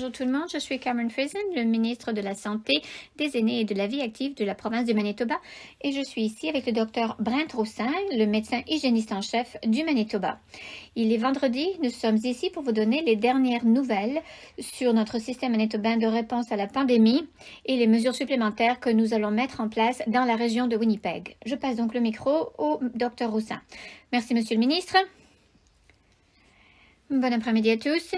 Bonjour tout le monde, je suis Cameron Friesen, le ministre de la Santé, des aînés et de la vie active de la province du Manitoba et je suis ici avec le docteur Brent Roussin, le médecin hygiéniste en chef du Manitoba. Il est vendredi, nous sommes ici pour vous donner les dernières nouvelles sur notre système manitobain de réponse à la pandémie et les mesures supplémentaires que nous allons mettre en place dans la région de Winnipeg. Je passe donc le micro au docteur Roussin. Merci monsieur le ministre. Bon après-midi à tous.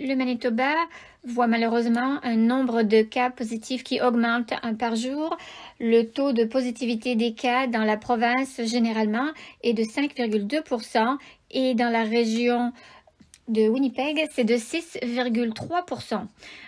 Le Manitoba voit malheureusement un nombre de cas positifs qui augmente un par jour. Le taux de positivité des cas dans la province généralement est de 5,2 et dans la région de Winnipeg, c'est de 6,3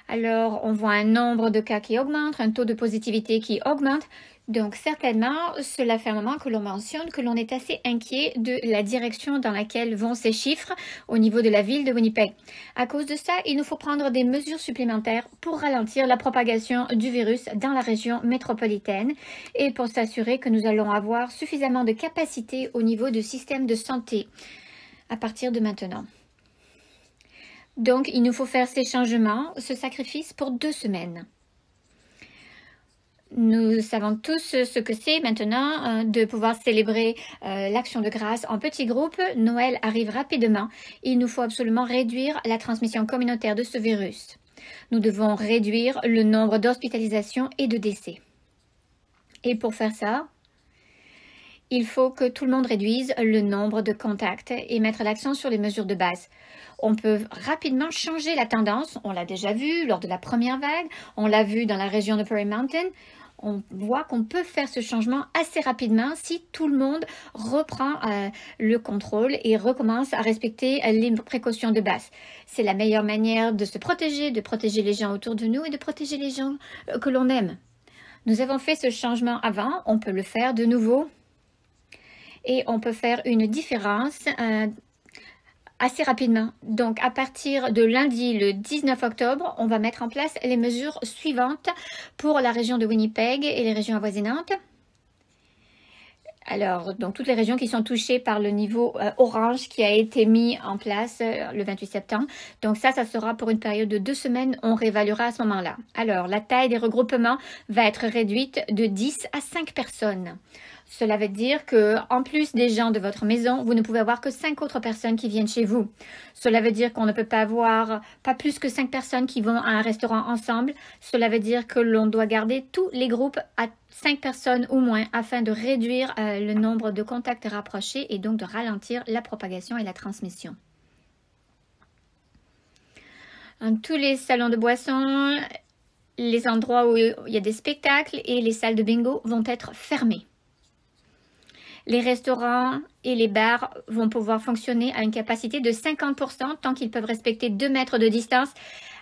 Alors, on voit un nombre de cas qui augmente, un taux de positivité qui augmente, donc certainement, cela fait un moment que l'on mentionne que l'on est assez inquiet de la direction dans laquelle vont ces chiffres au niveau de la ville de Winnipeg. À cause de ça, il nous faut prendre des mesures supplémentaires pour ralentir la propagation du virus dans la région métropolitaine et pour s'assurer que nous allons avoir suffisamment de capacités au niveau du système de santé à partir de maintenant. Donc, il nous faut faire ces changements, ce sacrifice pour deux semaines. Nous savons tous ce que c'est maintenant euh, de pouvoir célébrer euh, l'action de grâce en petits groupes. Noël arrive rapidement. Il nous faut absolument réduire la transmission communautaire de ce virus. Nous devons réduire le nombre d'hospitalisations et de décès. Et pour faire ça, il faut que tout le monde réduise le nombre de contacts et mettre l'accent sur les mesures de base on peut rapidement changer la tendance. On l'a déjà vu lors de la première vague, on l'a vu dans la région de Prairie Mountain. On voit qu'on peut faire ce changement assez rapidement si tout le monde reprend euh, le contrôle et recommence à respecter les précautions de base. C'est la meilleure manière de se protéger, de protéger les gens autour de nous et de protéger les gens euh, que l'on aime. Nous avons fait ce changement avant, on peut le faire de nouveau et on peut faire une différence euh, assez rapidement. Donc à partir de lundi le 19 octobre, on va mettre en place les mesures suivantes pour la région de Winnipeg et les régions avoisinantes. Alors, donc toutes les régions qui sont touchées par le niveau euh, orange qui a été mis en place euh, le 28 septembre. Donc ça, ça sera pour une période de deux semaines. On réévaluera à ce moment-là. Alors, la taille des regroupements va être réduite de 10 à 5 personnes. Cela veut dire que, en plus des gens de votre maison, vous ne pouvez avoir que cinq autres personnes qui viennent chez vous. Cela veut dire qu'on ne peut pas avoir pas plus que cinq personnes qui vont à un restaurant ensemble. Cela veut dire que l'on doit garder tous les groupes à cinq personnes ou moins afin de réduire euh, le nombre de contacts rapprochés et donc de ralentir la propagation et la transmission. tous les salons de boissons, les endroits où il y a des spectacles et les salles de bingo vont être fermés les restaurants et les bars vont pouvoir fonctionner à une capacité de 50% tant qu'ils peuvent respecter 2 mètres de distance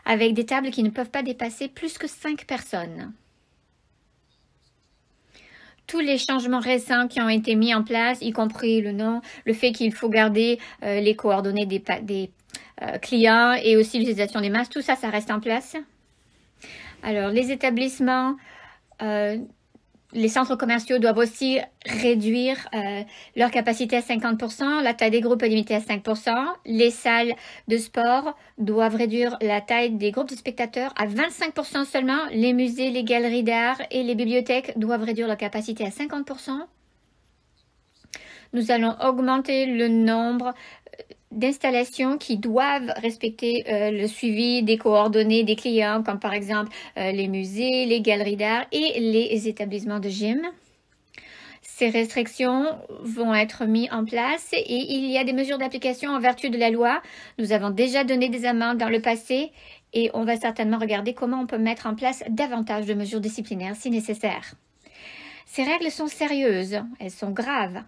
avec des tables qui ne peuvent pas dépasser plus que 5 personnes. Tous les changements récents qui ont été mis en place, y compris le nom, le fait qu'il faut garder euh, les coordonnées des, euh, clients et aussi l'utilisation des masques, tout ça, ça reste en place. Alors, les établissements euh, les centres commerciaux doivent aussi réduire euh, leur capacité à 50%, la taille des groupes est limitée à 5%, les salles de sport doivent réduire la taille des groupes de spectateurs à 25% seulement, les musées, les galeries d'art et les bibliothèques doivent réduire leur capacité à 50%. Nous allons augmenter le nombre d'installations qui doivent respecter euh, le suivi des coordonnées des clients, comme par exemple euh, les musées, les galeries d'art et les établissements de gym. Ces restrictions vont être mises en place et il y a des mesures d'application en vertu de la loi. Nous avons déjà donné des amendes dans le passé et on va certainement regarder comment on peut mettre en place davantage de mesures disciplinaires si nécessaire. Ces règles sont sérieuses, elles sont graves,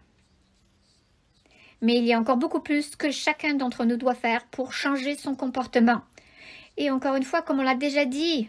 mais il y a encore beaucoup plus que chacun d'entre nous doit faire pour changer son comportement. Et encore une fois, comme on l'a déjà dit,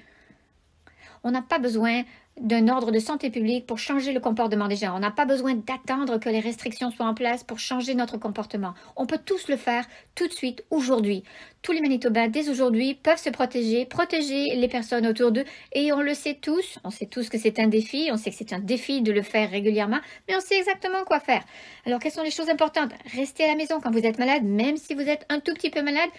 on n'a pas besoin d'un ordre de santé publique pour changer le comportement des gens. On n'a pas besoin d'attendre que les restrictions soient en place pour changer notre comportement. On peut tous le faire tout de suite, aujourd'hui. Tous les Manitobains, dès aujourd'hui, peuvent se protéger, protéger les personnes autour d'eux. Et on le sait tous, on sait tous que c'est un défi, on sait que c'est un défi de le faire régulièrement, mais on sait exactement quoi faire. Alors, quelles sont les choses importantes Restez à la maison quand vous êtes malade, même si vous êtes un tout petit peu malade.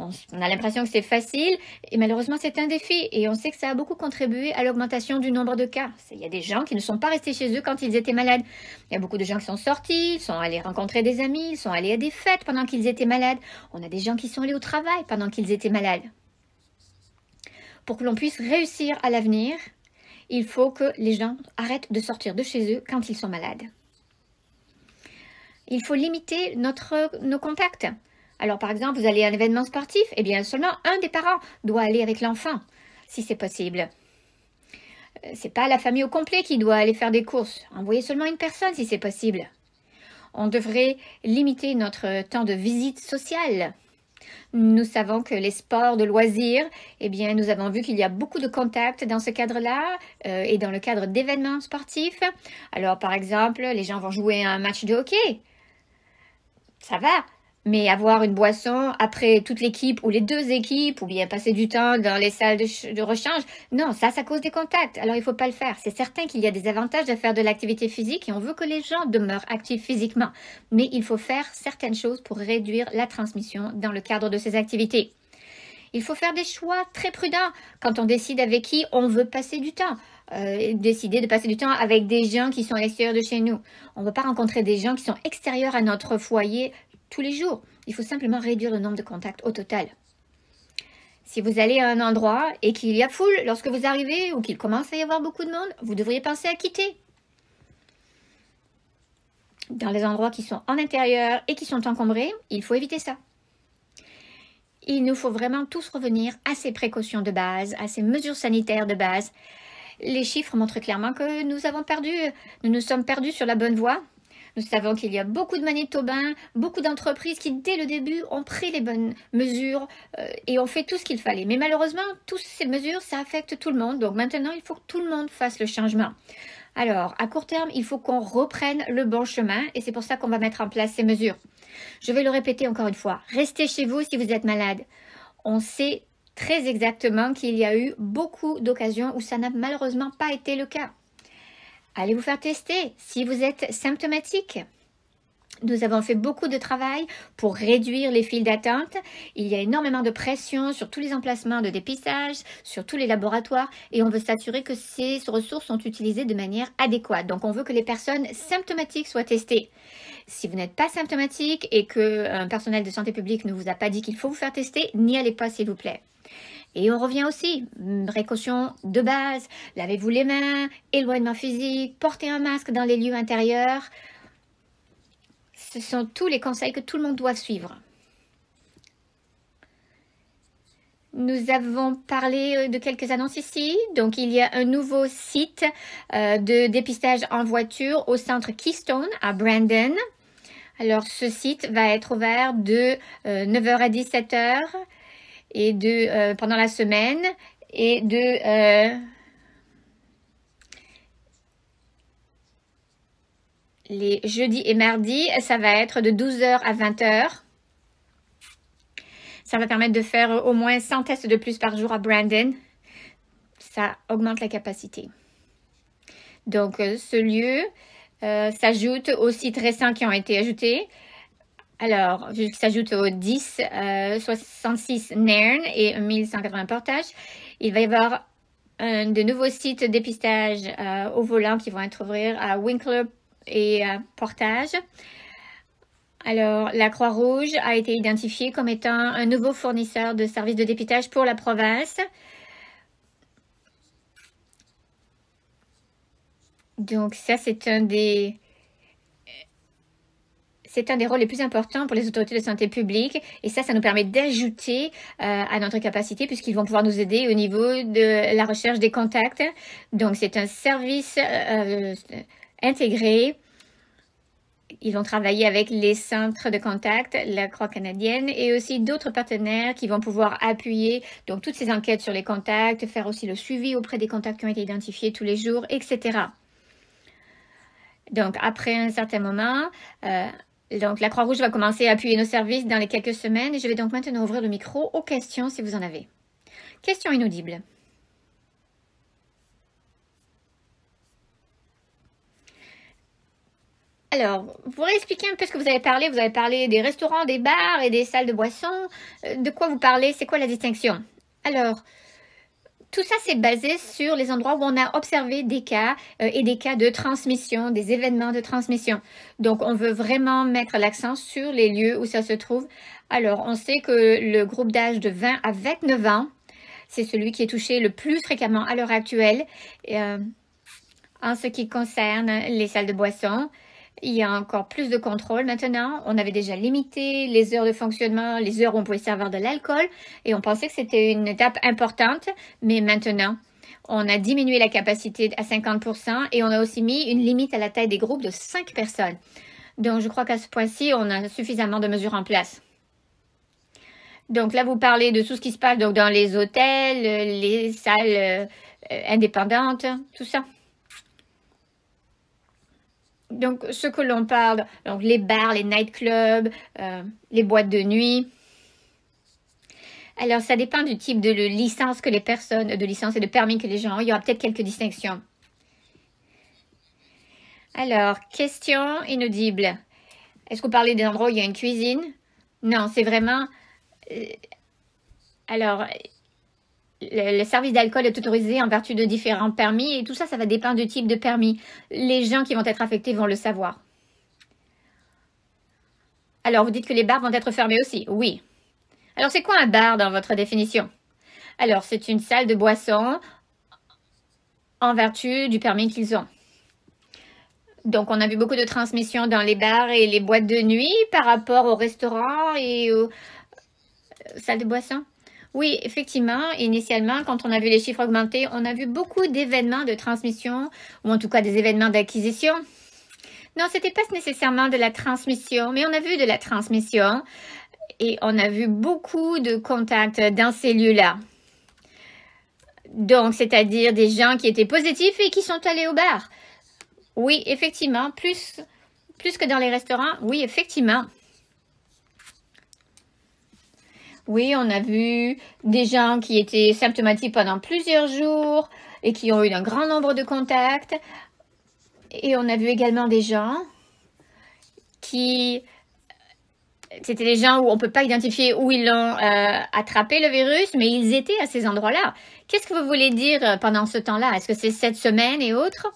On, a l'impression que c'est facile et malheureusement c'est un défi et on sait que ça a beaucoup contribué à l'augmentation du nombre de cas. Il y a des gens qui ne sont pas restés chez eux quand ils étaient malades. Il y a beaucoup de gens qui sont sortis, ils sont allés rencontrer des amis, ils sont allés à des fêtes pendant qu'ils étaient malades. On a des gens qui sont allés au travail pendant qu'ils étaient malades. Pour que l'on puisse réussir à l'avenir, il faut que les gens arrêtent de sortir de chez eux quand ils sont malades. Il faut limiter nos contacts. Alors par exemple, vous allez à un événement sportif, eh bien seulement un des parents doit aller avec l'enfant, si c'est possible. Euh, c'est pas la famille au complet qui doit aller faire des courses. Envoyez seulement une personne si c'est possible. On devrait limiter notre temps de visite sociale. Nous savons que les sports de loisirs, eh bien, nous avons vu qu'il y a beaucoup de contacts dans ce cadre-là euh, et dans le cadre d'événements sportifs. Alors, par exemple, les gens vont jouer un match de hockey. Ça va, mais avoir une boisson après toute l'équipe ou les deux équipes, ou bien passer du temps dans les salles de, rechange, non, ça, ça cause des contacts. Alors il ne faut pas le faire. C'est certain qu'il y a des avantages à faire de l'activité physique et on veut que les gens demeurent actifs physiquement. Mais il faut faire certaines choses pour réduire la transmission dans le cadre de ces activités. Il faut faire des choix très prudents quand on décide avec qui on veut passer du temps. Euh, décider de passer du temps avec des gens qui sont à l'extérieur de chez nous. On ne veut pas rencontrer des gens qui sont extérieurs à notre foyer tous les jours. Il faut simplement réduire le nombre de contacts au total. Si vous allez à un endroit et qu'il y a foule lorsque vous arrivez ou qu'il commence à y avoir beaucoup de monde, vous devriez penser à quitter. Dans les endroits qui sont en intérieur et qui sont encombrés, il faut éviter ça. Il nous faut vraiment tous revenir à ces précautions de base, à ces mesures sanitaires de base. Les chiffres montrent clairement que nous avons perdu, nous nous sommes perdus sur la bonne voie, nous savons qu'il y a beaucoup de Manitobains, beaucoup d'entreprises qui, dès le début, ont pris les bonnes mesures euh, et ont fait tout ce qu'il fallait. Mais malheureusement, toutes ces mesures, ça affecte tout le monde. Donc maintenant, il faut que tout le monde fasse le changement. Alors, à court terme, il faut qu'on reprenne le bon chemin et c'est pour ça qu'on va mettre en place ces mesures. Je vais le répéter encore une fois. Restez chez vous si vous êtes malade. On sait très exactement qu'il y a eu beaucoup d'occasions où ça n'a malheureusement pas été le cas. Allez vous faire tester si vous êtes symptomatique. Nous avons fait beaucoup de travail pour réduire les files d'attente. Il y a énormément de pression sur tous les emplacements de dépistage, sur tous les laboratoires, et on veut s'assurer que ces ressources sont utilisées de manière adéquate. Donc on veut que les personnes symptomatiques soient testées. Si vous n'êtes pas symptomatique et qu'un euh, personnel de santé publique ne vous a pas dit qu'il faut vous faire tester, n'y allez pas s'il vous plaît. Et on revient aussi, mm, précaution de base, lavez-vous les mains, éloignement physique, portez un masque dans les lieux intérieurs. Ce sont tous les conseils que tout le monde doit suivre. Nous avons parlé euh, de quelques annonces ici. Donc, il y a un nouveau site euh, de dépistage en voiture au centre Keystone à Brandon. Alors, ce site va être ouvert de 9h euh, à 17h et de euh, pendant la semaine et de euh, les jeudis et mardis, ça va être de 12h à 20h. Ça va permettre de faire au moins 100 tests de plus par jour à Brandon. Ça augmente la capacité. Donc, euh, ce lieu s'ajoute aux sites récents qui ont été ajoutés. Alors, s'ajoute aux 10, 66 Nairn et 1180 Portage, Il va y avoir euh, de nouveaux sites dépistage euh, au volant qui vont être ouverts à Winkler et à Portage. Alors, la Croix-Rouge a été identifiée comme étant un nouveau fournisseur de services de dépistage pour la province. Donc, ça, c'est un des c'est un des rôles les plus importants pour les autorités de santé publique. Et ça, ça nous permet d'ajouter euh, à notre capacité puisqu'ils vont pouvoir nous aider au niveau de la recherche des contacts. Donc, c'est un service euh, euh, intégré. Ils vont travailler avec les centres de contact, la Croix canadienne et aussi d'autres partenaires qui vont pouvoir appuyer donc toutes ces enquêtes sur les contacts, faire aussi le suivi auprès des contacts qui ont été identifiés tous les jours, etc. Donc, après un certain moment, donc la Croix-Rouge va commencer à appuyer nos services dans les quelques semaines et je vais donc maintenant ouvrir le micro aux questions si vous en avez. Question inaudible. Alors, vous pourriez expliquer un peu ce que vous avez parlé. Vous avez parlé des restaurants, des bars et des salles de boissons. Euh, de quoi vous parlez C'est quoi la distinction Alors, tout ça, c'est basé sur les endroits où on a observé des cas euh, et des cas de transmission, des événements de transmission. Donc, on veut vraiment mettre l'accent sur les lieux où ça se trouve. Alors, on sait que le groupe d'âge de 20 à 29 ans, c'est celui qui est touché le plus fréquemment à l'heure actuelle euh, en ce qui concerne les salles de boissons. Il y a encore plus de contrôle maintenant. On avait déjà limité les heures de fonctionnement, les heures où on pouvait servir de l'alcool, et on pensait que c'était une étape importante, mais maintenant, on a diminué la capacité à 50% et on a aussi mis une limite à la taille des groupes de cinq personnes. Donc je crois qu'à ce point-ci, on a suffisamment de mesures en place. Donc là, vous parlez de tout ce qui se passe donc, dans les hôtels, les salles euh, indépendantes, tout ça donc, ce que l'on parle, donc les bars, les nightclubs, euh, les boîtes de nuit. Alors, ça dépend du type de licence que les personnes, de licence et de permis que les gens ont. Il y aura peut-être quelques distinctions. Alors, question inaudible. Est-ce que vous parlez des endroits où il y a une cuisine Non, c'est vraiment... Euh, alors, le, service d'alcool est autorisé en vertu de différents permis et tout ça, ça va dépendre du type de permis. Les gens qui vont être affectés vont le savoir. Alors, vous dites que les bars vont être fermés aussi Oui. Alors, c'est quoi un bar dans votre définition Alors, c'est une salle de boisson en vertu du permis qu'ils ont. Donc, on a vu beaucoup de transmissions dans les bars et les boîtes de nuit par rapport aux restaurants et aux euh, salles de boisson oui, effectivement, initialement, quand on a vu les chiffres augmenter, on a vu beaucoup d'événements de transmission, ou en tout cas des événements d'acquisition. Non, c'était pas nécessairement de la transmission, mais on a vu de la transmission et on a vu beaucoup de contacts dans ces lieux-là. Donc, c'est-à-dire des gens qui étaient positifs et qui sont allés au bar. Oui, effectivement, plus, plus que dans les restaurants, oui, effectivement. Oui, on a vu des gens qui étaient symptomatiques pendant plusieurs jours et qui ont eu un grand nombre de contacts. Et on a vu également des gens qui... C'était des gens où on ne peut pas identifier où ils l'ont euh, attrapé le virus, mais ils étaient à ces endroits-là. Qu'est-ce que vous voulez dire euh, pendant ce temps-là Est-ce que c'est cette semaine et autres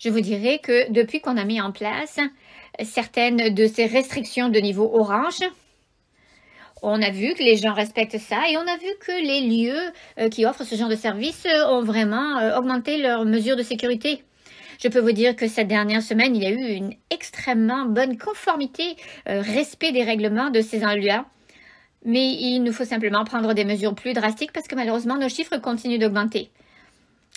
Je vous dirais que depuis qu'on a mis en place euh, certaines de ces restrictions de niveau orange, on a vu que les gens respectent ça et on a vu que les lieux euh, qui offrent ce genre de service euh, ont vraiment euh, augmenté leurs mesures de sécurité. Je peux vous dire que cette dernière semaine, il y a eu une extrêmement bonne conformité, respect des règlements de ces lieux-là. Mais il nous faut simplement prendre des mesures plus drastiques parce que malheureusement, nos chiffres continuent d'augmenter.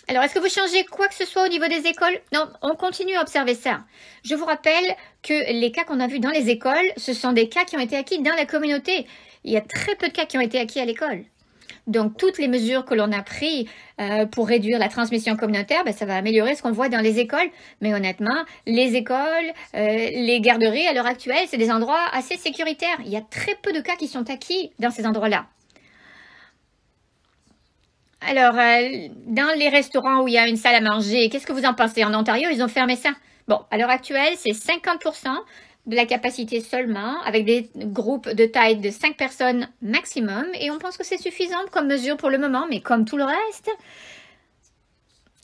Alors, est-ce que vous changez quoi que ce soit au niveau des écoles Non, on continue à observer ça. Je vous rappelle que les cas qu'on a vus dans les écoles, ce sont des cas qui ont été acquis dans la communauté il y a très peu de cas qui ont été acquis à l'école. Donc toutes les mesures que l'on a prises euh, pour réduire la transmission communautaire, ben, ça va améliorer ce qu'on voit dans les écoles. Mais honnêtement, les écoles, euh, les garderies à l'heure actuelle, c'est des endroits assez sécuritaires. Il y a très peu de cas qui sont acquis dans ces endroits-là. Alors, euh, dans les restaurants où il y a une salle à manger, qu'est-ce que vous en pensez En Ontario, ils ont fermé ça. Bon, à l'heure actuelle, c'est 50 de la capacité seulement, avec des groupes de taille de 5 personnes maximum, et on pense que c'est suffisant comme mesure pour le moment, mais comme tout le reste,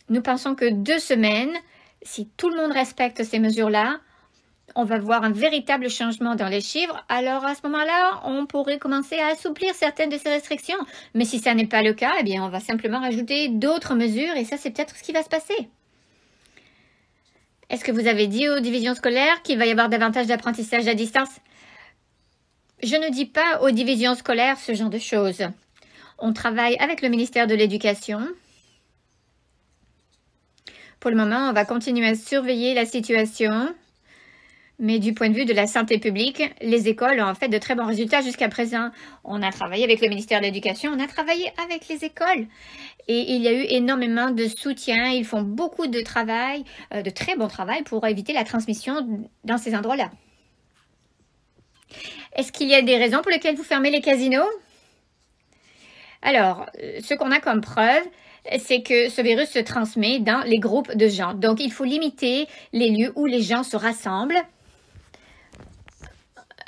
nous pensons que deux semaines, si tout le monde respecte ces mesures-là, on va voir un véritable changement dans les chiffres. Alors à ce moment-là, on pourrait commencer à assouplir certaines de ces restrictions. Mais si ça n'est pas le cas, eh bien on va simplement rajouter d'autres mesures et ça c'est peut-être ce qui va se passer. Est-ce que vous avez dit aux divisions scolaires qu'il va y avoir davantage d'apprentissage à distance Je ne dis pas aux divisions scolaires ce genre de choses. On travaille avec le ministère de l'Éducation. Pour le moment, on va continuer à surveiller la situation. Mais du point de vue de la santé publique, les écoles ont en fait de très bons résultats jusqu'à présent. On a travaillé avec le ministère de l'Éducation, on a travaillé avec les écoles et il y a eu énormément de soutien. Ils font beaucoup de travail, euh, de très bon travail pour éviter la transmission dans ces endroits-là. Est-ce qu'il y a des raisons pour lesquelles vous fermez les casinos Alors, euh, ce qu'on a comme preuve, c'est que ce virus se transmet dans les groupes de gens. Donc, il faut limiter les lieux où les gens se rassemblent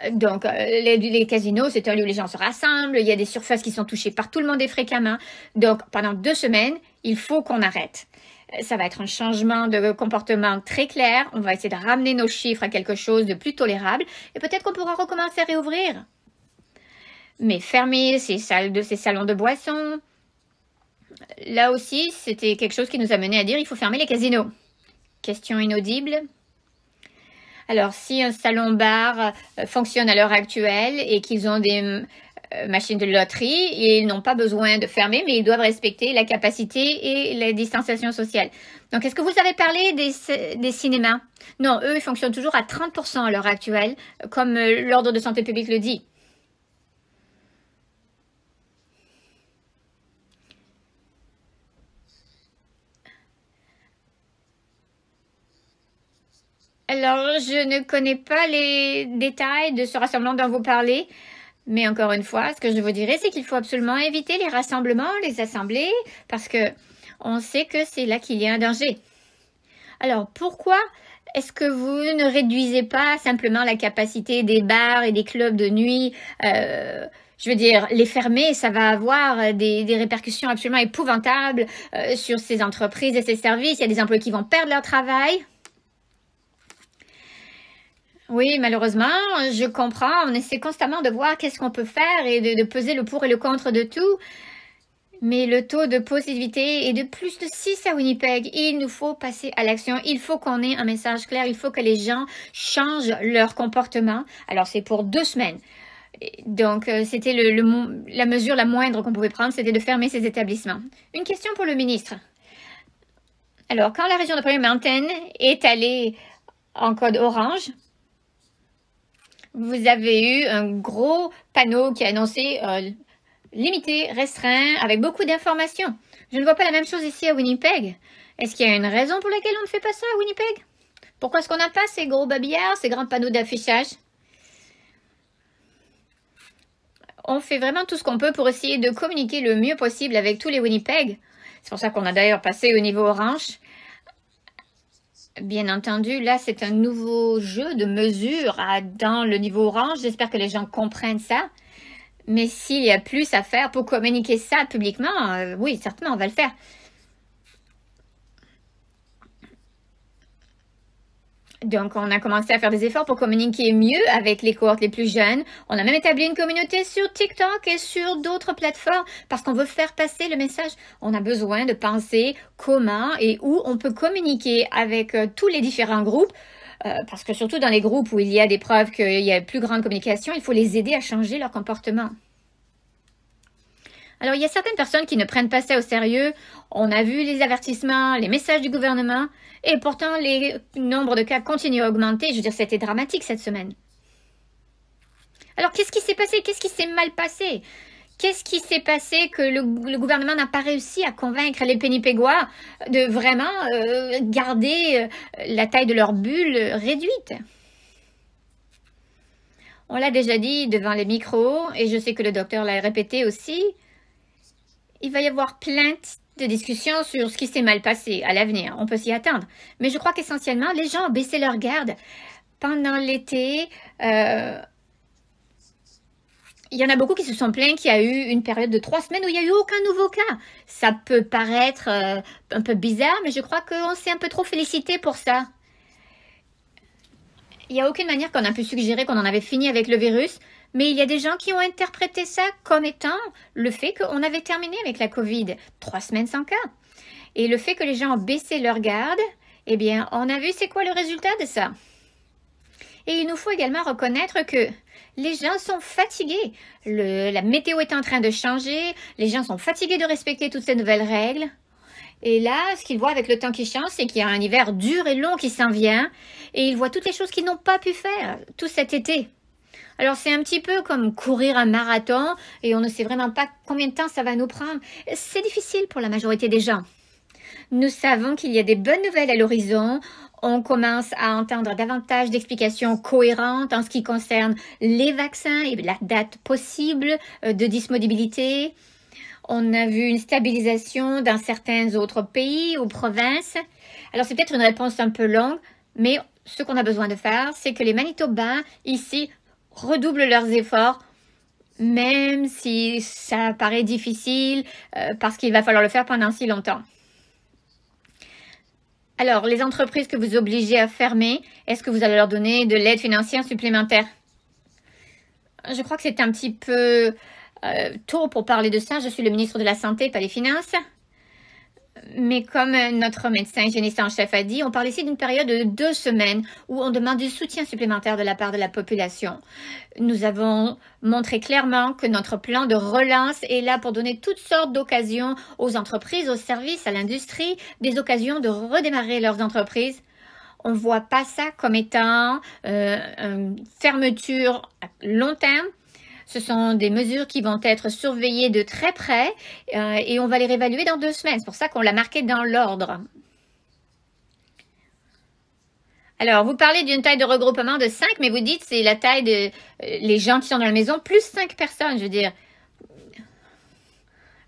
donc, euh, les, casinos, c'est un lieu où les gens se rassemblent. Il y a des surfaces qui sont touchées par tout le monde et fréquemment. Donc, pendant deux semaines, il faut qu'on arrête. Euh, ça va être un changement de comportement très clair. On va essayer de ramener nos chiffres à quelque chose de plus tolérable. Et peut-être qu'on pourra recommencer à réouvrir. Mais fermer ces salles de ces salons de boissons. Là aussi, c'était quelque chose qui nous a mené à dire il faut fermer les casinos. Question inaudible. Alors, si un salon-bar euh, fonctionne à l'heure actuelle et qu'ils ont des euh, machines de loterie, ils n'ont pas besoin de fermer, mais ils doivent respecter la capacité et la distanciation sociale. Donc, est-ce que vous avez parlé des, des cinémas Non, eux, ils fonctionnent toujours à 30% à l'heure actuelle, comme euh, l'ordre de santé publique le dit. Alors, je ne connais pas les détails de ce rassemblement dont vous parlez. Mais encore une fois, ce que je vous dirais, c'est qu'il faut absolument éviter les rassemblements, les assemblées, parce que on sait que c'est là qu'il y a un danger. Alors, pourquoi est-ce que vous ne réduisez pas simplement la capacité des bars et des clubs de nuit euh, je veux dire, les fermer, ça va avoir des, répercussions absolument épouvantables euh, sur ces entreprises et ces services. Il y a des emplois qui vont perdre leur travail. Oui, malheureusement, je comprends. On essaie constamment de voir qu'est-ce qu'on peut faire et de, peser le pour et le contre de tout. Mais le taux de positivité est de plus de 6 à Winnipeg. Il nous faut passer à l'action. Il faut qu'on ait un message clair. Il faut que les gens changent leur comportement. Alors, c'est pour deux semaines. Donc, euh, c'était le, la mesure la moindre qu'on pouvait prendre, c'était de fermer ces établissements. Une question pour le ministre. Alors, quand la région de Premier Mountain est allée en code orange, vous avez eu un gros panneau qui a annoncé euh, limité, restreint, avec beaucoup d'informations. Je ne vois pas la même chose ici à Winnipeg. Est-ce qu'il y a une raison pour laquelle on ne fait pas ça à Winnipeg Pourquoi est-ce qu'on n'a pas ces gros babillards, ces grands panneaux d'affichage On fait vraiment tout ce qu'on peut pour essayer de communiquer le mieux possible avec tous les Winnipeg. C'est pour ça qu'on a d'ailleurs passé au niveau orange. Bien entendu, là, c'est un nouveau jeu de mesure dans le niveau orange. J'espère que les gens comprennent ça. Mais s'il y a plus à faire pour communiquer ça publiquement, euh, oui, certainement, on va le faire. Donc, on a commencé à faire des efforts pour communiquer mieux avec les cohortes les plus jeunes. On a même établi une communauté sur TikTok et sur d'autres plateformes parce qu'on veut faire passer le message. On a besoin de penser comment et où on peut communiquer avec euh, tous les différents groupes. Euh, parce que surtout dans les groupes où il y a des preuves qu'il y a plus grande communication, il faut les aider à changer leur comportement. Alors il y a certaines personnes qui ne prennent pas ça au sérieux. On a vu les avertissements, les messages du gouvernement, et pourtant les nombres de cas continuent à augmenter. Je veux dire, c'était dramatique cette semaine. Alors qu'est-ce qui s'est passé Qu'est-ce qui s'est mal passé Qu'est-ce qui s'est passé que le, gouvernement n'a pas réussi à convaincre les Pénipégois de vraiment euh, garder euh, la taille de leur bulle réduite On l'a déjà dit devant les micros, et je sais que le docteur l'a répété aussi, il va y avoir plein de discussions sur ce qui s'est mal passé à l'avenir. On peut s'y attendre. Mais je crois qu'essentiellement, les gens ont baissé leur garde pendant l'été. Euh, il y en a beaucoup qui se sont plaints qu'il y a eu une période de trois semaines où il n'y a eu aucun nouveau cas. Ça peut paraître euh, un peu bizarre, mais je crois qu'on s'est un peu trop félicité pour ça. Il n'y a aucune manière qu'on a pu suggérer qu'on en avait fini avec le virus. Mais il y a des gens qui ont interprété ça comme étant le fait qu'on avait terminé avec la Covid, trois semaines sans cas. Et le fait que les gens ont baissé leur garde, eh bien, on a vu c'est quoi le résultat de ça. Et il nous faut également reconnaître que les gens sont fatigués. la météo est en train de changer, les gens sont fatigués de respecter toutes ces nouvelles règles. Et là, ce qu'ils voient avec le temps qui change, c'est qu'il y a un hiver dur et long qui s'en vient, et ils voient toutes les choses qu'ils n'ont pas pu faire tout cet été. Alors c'est un petit peu comme courir un marathon et on ne sait vraiment pas combien de temps ça va nous prendre. C'est difficile pour la majorité des gens. Nous savons qu'il y a des bonnes nouvelles à l'horizon. On commence à entendre davantage d'explications cohérentes en ce qui concerne les vaccins et la date possible euh, de disponibilité. On a vu une stabilisation dans certains autres pays ou provinces. Alors c'est peut-être une réponse un peu longue, mais ce qu'on a besoin de faire, c'est que les Manitobains, ici, redoublent leurs efforts, même si ça paraît difficile, euh, parce qu'il va falloir le faire pendant si longtemps. Alors, les entreprises que vous obligez à fermer, est-ce que vous allez leur donner de l'aide financière supplémentaire Je crois que c'est un petit peu euh, tôt pour parler de ça. Je suis le ministre de la Santé, pas des Finances mais comme euh, notre médecin hygiéniste en chef a dit, on parle ici d'une période de deux semaines où on demande du soutien supplémentaire de la part de la population. Nous avons montré clairement que notre plan de relance est là pour donner toutes sortes d'occasions aux entreprises, aux services, à l'industrie, des occasions de redémarrer leurs entreprises on ne voit pas ça comme étant euh, une fermeture à long terme. Ce sont des mesures qui vont être surveillées de très près euh, et on va les réévaluer dans deux semaines. C'est pour ça qu'on l'a marqué dans l'ordre. Alors, vous parlez d'une taille de regroupement de 5, mais vous dites c'est la taille de euh, les gens qui sont dans la maison plus cinq personnes, je veux dire.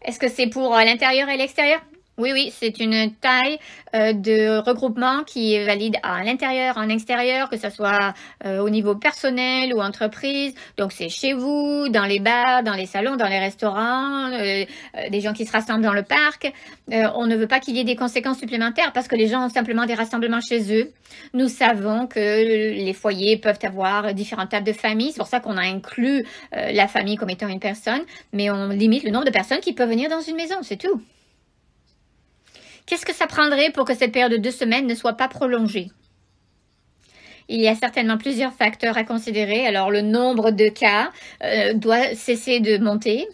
Est-ce que c'est pour euh, l'intérieur et l'extérieur oui, oui, c'est une taille euh, de regroupement qui est valide à l'intérieur, en extérieur, que ce soit euh, au niveau personnel ou entreprise. Donc c'est chez vous, dans les bars, dans les salons, dans les restaurants, euh, des gens qui se rassemblent dans le parc. on ne veut pas qu'il y ait des conséquences supplémentaires parce que les gens ont simplement des rassemblements chez eux. Nous savons que les foyers peuvent avoir différentes tables de famille. C'est pour ça qu'on a inclus la famille comme étant une personne, mais on limite le nombre de personnes qui peuvent venir dans une maison, c'est tout. Qu'est-ce que ça prendrait pour que cette période de deux semaines ne soit pas prolongée il y a certainement plusieurs facteurs à considérer. Alors le nombre de cas euh, doit cesser de monter.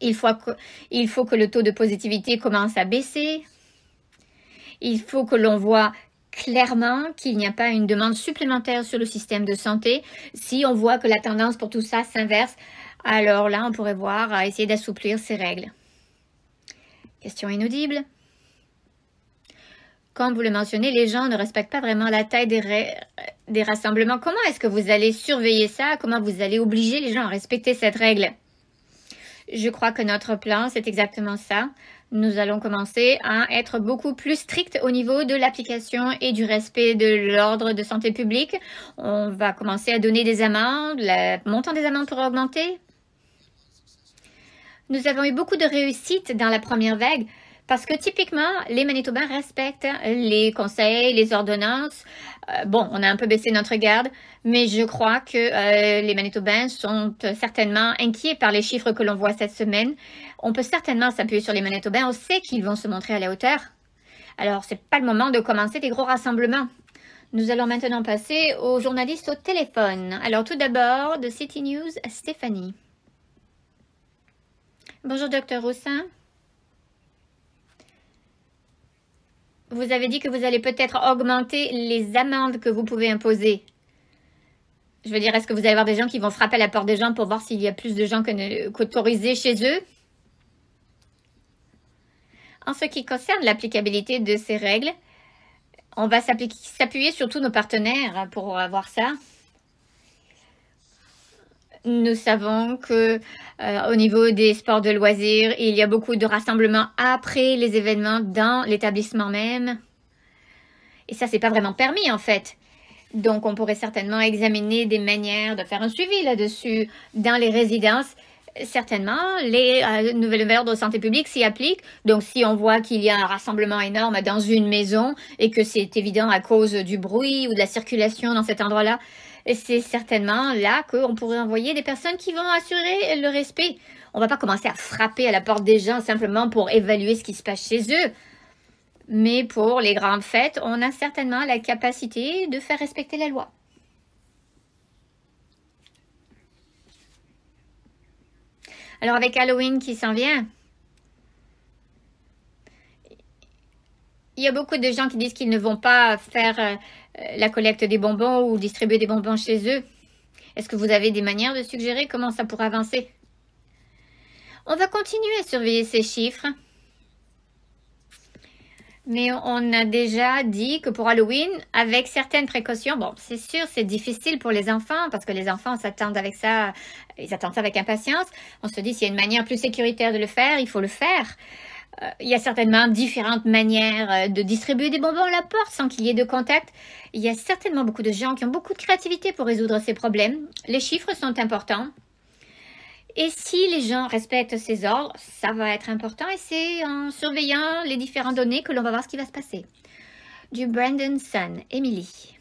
Il faut, que, il faut que le taux de positivité commence à baisser. Il faut que l'on voit clairement qu'il n'y a pas une demande supplémentaire sur le système de santé. Si on voit que la tendance pour tout ça s'inverse, alors là, on pourrait voir à essayer d'assouplir ces règles. Question inaudible comme vous le mentionnez, les gens ne respectent pas vraiment la taille des, des rassemblements. Comment est-ce que vous allez surveiller ça Comment vous allez obliger les gens à respecter cette règle Je crois que notre plan, c'est exactement ça. Nous allons commencer à être beaucoup plus stricts au niveau de l'application et du respect de l'ordre de santé publique. On va commencer à donner des amendes, le montant des amendes pour augmenter. Nous avons eu beaucoup de réussite dans la première vague. Parce que typiquement, les Manitobains respectent les conseils, les ordonnances. Euh, bon, on a un peu baissé notre garde, mais je crois que euh, les Manitobains sont euh, certainement inquiets par les chiffres que l'on voit cette semaine. On peut certainement s'appuyer sur les Manitobains. On sait qu'ils vont se montrer à la hauteur. Alors, ce n'est pas le moment de commencer des gros rassemblements. Nous allons maintenant passer aux journalistes au téléphone. Alors, tout d'abord, de City News, Stéphanie. Bonjour, docteur Roussin. vous avez dit que vous allez peut-être augmenter les amendes que vous pouvez imposer. Je veux dire, est-ce que vous allez avoir des gens qui vont frapper à la porte des gens pour voir s'il y a plus de gens qu'autorisés chez eux En ce qui concerne l'applicabilité de ces règles, on va s'appuyer sur tous nos partenaires pour avoir ça nous savons que euh, au niveau des sports de loisirs, il y a beaucoup de rassemblements après les événements dans l'établissement même. Et ça, c'est pas vraiment permis en fait. Donc, on pourrait certainement examiner des manières de faire un suivi là-dessus dans les résidences. Certainement, les euh, nouvelles valeurs de santé publique s'y appliquent. Donc, si on voit qu'il y a un rassemblement énorme dans une maison et que c'est évident à cause du bruit ou de la circulation dans cet endroit-là, et c'est certainement là qu'on pourrait envoyer des personnes qui vont assurer le respect. On va pas commencer à frapper à la porte des gens simplement pour évaluer ce qui se passe chez eux. Mais pour les grandes fêtes, on a certainement la capacité de faire respecter la loi. Alors avec Halloween qui s'en vient, il y a beaucoup de gens qui disent qu'ils ne vont pas faire euh, euh, la collecte des bonbons ou distribuer des bonbons chez eux. Est-ce que vous avez des manières de suggérer comment ça pourrait avancer On va continuer à surveiller ces chiffres. Mais on a déjà dit que pour Halloween, avec certaines précautions, bon, c'est sûr, c'est difficile pour les enfants parce que les enfants s'attendent avec ça, ils attendent ça avec impatience. On se dit s'il y a une manière plus sécuritaire de le faire, il faut le faire. Euh, il y a certainement différentes manières euh, de distribuer des bonbons à la porte sans qu'il y ait de contact. Il y a certainement beaucoup de gens qui ont beaucoup de créativité pour résoudre ces problèmes. Les chiffres sont importants. Et si les gens respectent ces ordres, ça va être important et c'est en surveillant les différentes données que l'on va voir ce qui va se passer. Du Brandon Sun, Emily.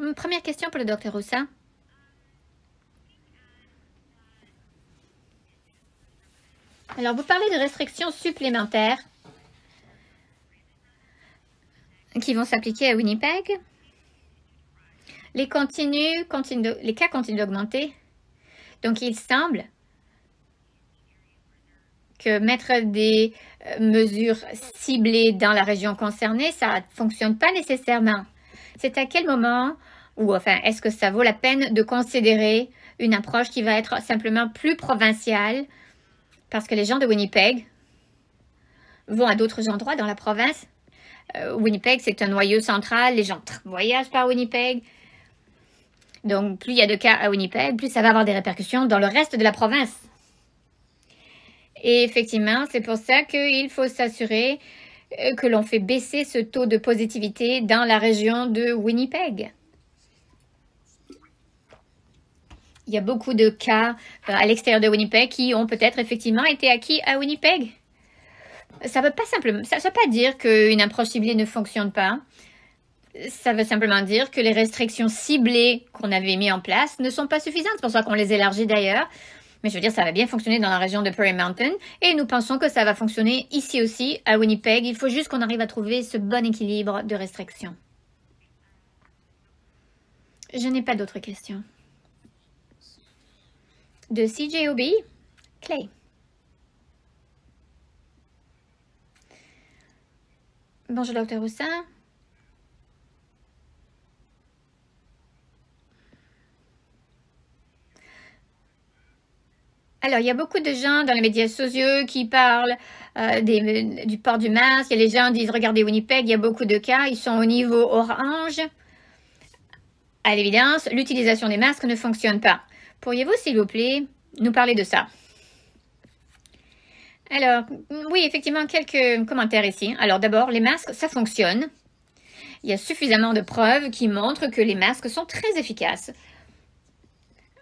Hum, première question pour le docteur Roussin. Alors, vous parlez de restrictions supplémentaires qui vont s'appliquer à Winnipeg. Les, cas continuent d'augmenter. Donc, il semble que mettre des euh, mesures ciblées dans la région concernée, ça ne fonctionne pas nécessairement. C'est à quel moment, ou enfin, est-ce que ça vaut la peine de considérer une approche qui va être simplement plus provinciale parce que les gens de Winnipeg vont à d'autres endroits dans la province. Euh, Winnipeg, c'est un noyau central, les gens voyagent par Winnipeg. Donc, plus il y a de cas à Winnipeg, plus ça va avoir des répercussions dans le reste de la province. Et effectivement, c'est pour ça qu'il faut s'assurer euh, que l'on fait baisser ce taux de positivité dans la région de Winnipeg. il y a beaucoup de cas euh, à l'extérieur de Winnipeg qui ont peut-être effectivement été acquis à Winnipeg. Ça ne veut pas simplement, ça, veut pas dire qu'une approche ciblée ne fonctionne pas. Ça veut simplement dire que les restrictions ciblées qu'on avait mises en place ne sont pas suffisantes. C'est pour ça qu'on les élargit d'ailleurs. Mais je veux dire, ça va bien fonctionner dans la région de Prairie Mountain et nous pensons que ça va fonctionner ici aussi, à Winnipeg. Il faut juste qu'on arrive à trouver ce bon équilibre de restrictions. Je n'ai pas d'autres questions de CJOB, Clay. Bonjour, docteur Roussin. Alors, il y a beaucoup de gens dans les médias sociaux qui parlent euh, des, du port du masque. Il les gens disent, regardez Winnipeg, il y a beaucoup de cas. Ils sont au niveau orange. À l'évidence, l'utilisation des masques ne fonctionne pas. Pourriez-vous, s'il vous plaît, nous parler de ça Alors, mm, oui, effectivement, quelques commentaires ici. Alors d'abord, les masques, ça fonctionne. Il y a suffisamment de preuves qui montrent que les masques sont très efficaces.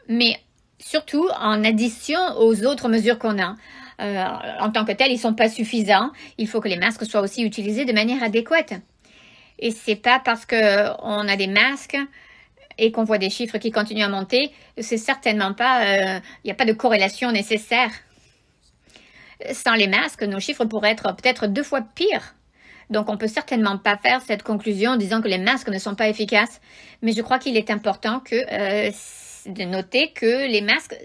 Mais surtout en addition aux autres mesures qu'on a. Euh, en tant que telles, ils ne sont pas suffisants. Il faut que les masques soient aussi utilisés de manière adéquate. Et ce c'est pas parce qu'on a des masques et qu'on voit des chiffres qui continuent à monter, c'est certainement pas, il euh, n'y a pas de corrélation nécessaire. Sans les masques, nos chiffres pourraient être peut-être deux fois pires. Donc on ne peut certainement pas faire cette conclusion en disant que les masques ne sont pas efficaces. Mais je crois qu'il est important euh, de noter que les masques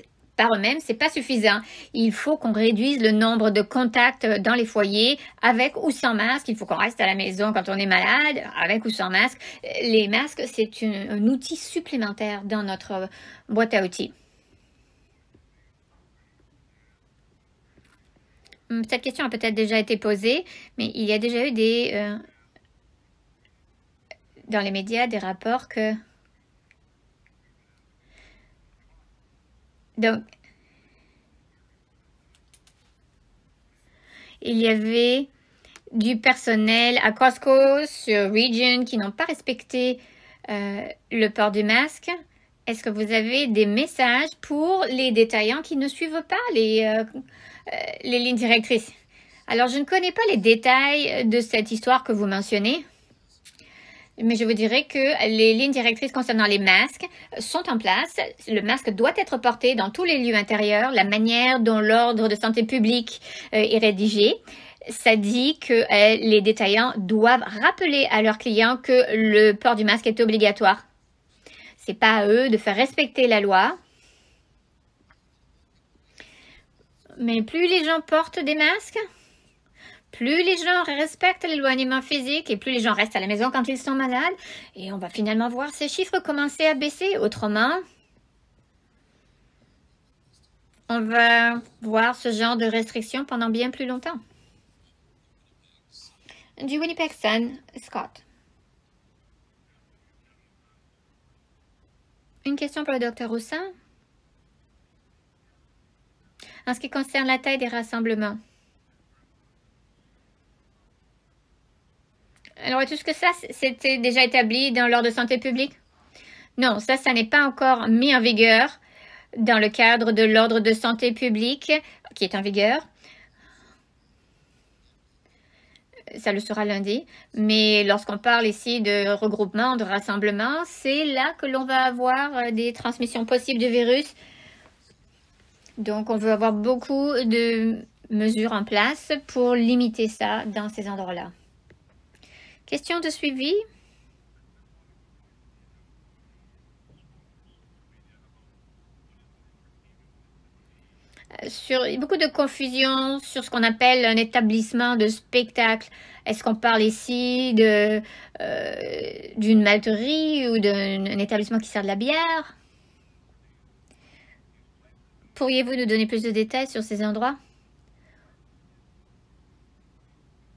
par eux-mêmes, c'est pas suffisant. Il faut qu'on réduise le nombre de contacts dans les foyers avec ou sans masque. Il faut qu'on reste à la maison quand on est malade, avec ou sans masque. Les masques, c'est un outil supplémentaire dans notre boîte à outils. Hum, cette question a peut-être déjà été posée, mais il y a déjà eu des, euh, dans les médias des rapports que Donc, il y avait du personnel à Costco, sur Region, qui n'ont pas respecté euh, le port du masque. Est-ce que vous avez des messages pour les détaillants qui ne suivent pas les, euh, euh, les lignes directrices Alors, je ne connais pas les détails de cette histoire que vous mentionnez. Mais je vous dirais que les lignes directrices concernant les masques sont en place. Le masque doit être porté dans tous les lieux intérieurs. La manière dont l'ordre de santé publique euh, est rédigé, ça dit que euh, les détaillants doivent rappeler à leurs clients que le port du masque est obligatoire. C'est pas à eux de faire respecter la loi. Mais plus les gens portent des masques, plus les gens respectent l'éloignement physique et plus les gens restent à la maison quand ils sont malades, et on va finalement voir ces chiffres commencer à baisser. Autrement, on va voir ce genre de restrictions pendant bien plus longtemps. Du Winnipeg Sun, Scott. Une question pour le docteur Roussin. En ce qui concerne la taille des rassemblements, Alors, est-ce que ça, c'était déjà établi dans l'ordre de santé publique Non, ça, ça n'est pas encore mis en vigueur dans le cadre de l'ordre de santé publique qui est en vigueur. Ça le sera lundi. Mais lorsqu'on parle ici de regroupement, de rassemblement, c'est là que l'on va avoir euh, des transmissions possibles de virus. Donc, on veut avoir beaucoup de mesures en place pour limiter ça dans ces endroits-là. Question de suivi euh, Sur beaucoup de confusion sur ce qu'on appelle un établissement de spectacle. Est-ce qu'on parle ici de euh, d'une malterie ou d'un établissement qui sert de la bière Pourriez-vous nous donner plus de détails sur ces endroits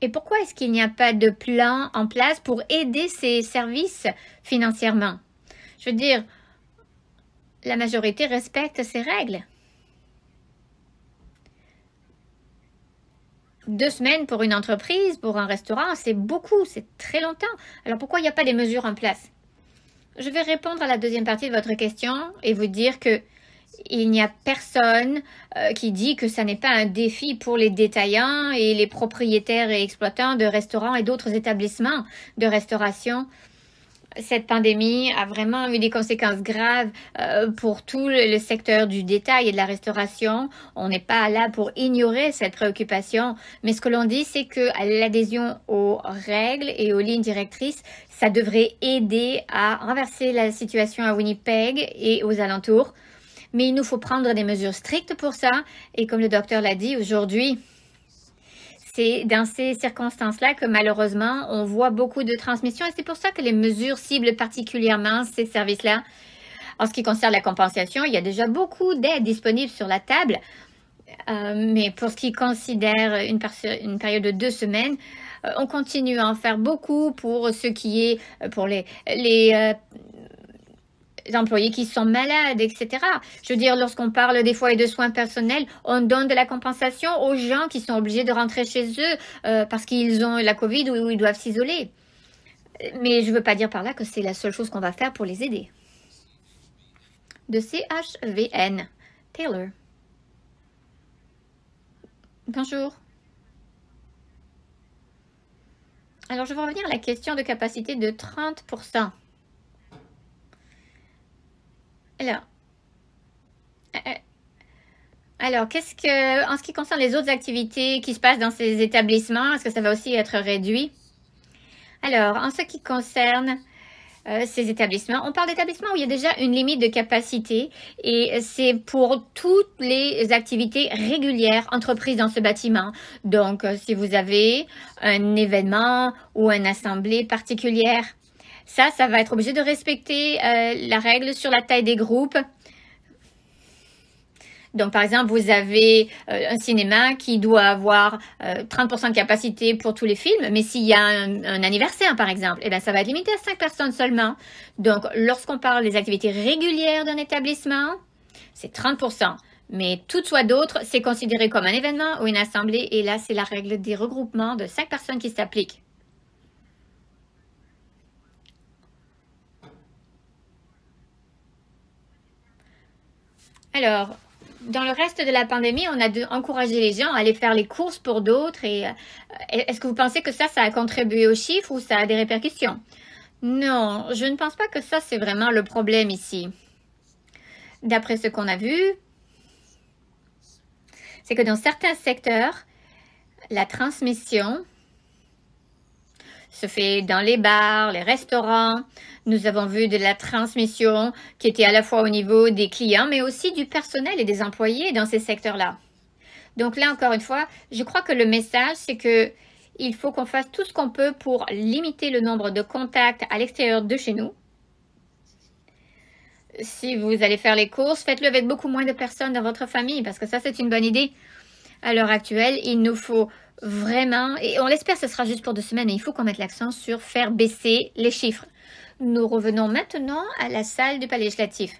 et pourquoi est-ce qu'il n'y a pas de plan en place pour aider ces services financièrement Je veux dire, la majorité respecte ces règles. Deux semaines pour une entreprise, pour un restaurant, c'est beaucoup, c'est très longtemps. Alors pourquoi il n'y a pas des mesures en place Je vais répondre à la deuxième partie de votre question et vous dire que il n'y a personne euh, qui dit que ça n'est pas un défi pour les détaillants et les propriétaires et exploitants de restaurants et d'autres établissements de restauration. Cette pandémie a vraiment eu des conséquences graves euh, pour tout le, le secteur du détail et de la restauration. On n'est pas là pour ignorer cette préoccupation, mais ce que l'on dit, c'est que l'adhésion aux règles et aux lignes directrices, ça devrait aider à renverser la situation à Winnipeg et aux alentours mais il nous faut prendre des mesures strictes pour ça. Et comme le docteur l'a dit, aujourd'hui, c'est dans ces circonstances-là que malheureusement, on voit beaucoup de transmissions et c'est pour ça que les mesures ciblent particulièrement ces services-là. En ce qui concerne la compensation, il y a déjà beaucoup d'aides disponibles sur la table. Euh, mais pour ce qui considère une, période de deux semaines, euh, on continue à en faire beaucoup pour ce qui est euh, pour les, les employés qui sont malades, etc. Je veux dire, lorsqu'on parle des foyers de soins personnels, on donne de la compensation aux gens qui sont obligés de rentrer chez eux euh, parce qu'ils ont la Covid ou, ils doivent s'isoler. Mais je ne veux pas dire par là que c'est la seule chose qu'on va faire pour les aider. De CHVN, Taylor. Bonjour. Alors, je vais revenir à la question de capacité de 30%. Alors, euh, euh, alors qu'est-ce que, en ce qui concerne les autres activités qui se passent dans ces établissements, est-ce que ça va aussi être réduit? Alors, en ce qui concerne euh, ces établissements. On parle d'établissements où il y a déjà une limite de capacité et c'est pour toutes les activités régulières entreprises dans ce bâtiment. Donc, si vous avez un événement ou une assemblée particulière, ça, ça va être obligé de respecter euh, la règle sur la taille des groupes. Donc, par exemple, vous avez euh, un cinéma qui doit avoir 30% euh, de capacité pour tous les films, mais s'il y a un, anniversaire, par exemple, eh bien, ça va être limité à cinq personnes seulement. Donc, lorsqu'on parle des activités régulières d'un établissement, c'est 30%. Mais tout soit d'autre, c'est considéré comme un événement ou une assemblée. Et là, c'est la règle des regroupements de cinq personnes qui s'applique. Alors, dans le reste de la pandémie, on a dû encouragé les gens à aller faire les courses pour d'autres. Et euh, est-ce que vous pensez que ça, ça a contribué aux chiffres ou ça a des répercussions Non, je ne pense pas que ça, c'est vraiment le problème ici. D'après ce qu'on a vu, c'est que dans certains secteurs, la transmission se fait dans les bars, les restaurants. Nous avons vu de la transmission qui était à la fois au niveau des clients, mais aussi du personnel et des employés dans ces secteurs-là. Donc là, encore une fois, je crois que le message, c'est que il faut qu'on fasse tout ce qu'on peut pour limiter le nombre de contacts à l'extérieur de chez nous. Si vous allez faire les courses, faites-le avec beaucoup moins de personnes dans votre famille, parce que ça, c'est une bonne idée. À l'heure actuelle, il nous faut vraiment, et on l'espère, ce sera juste pour deux semaines, mais il faut qu'on mette l'accent sur faire baisser les chiffres. Nous revenons maintenant à la salle du palais législatif.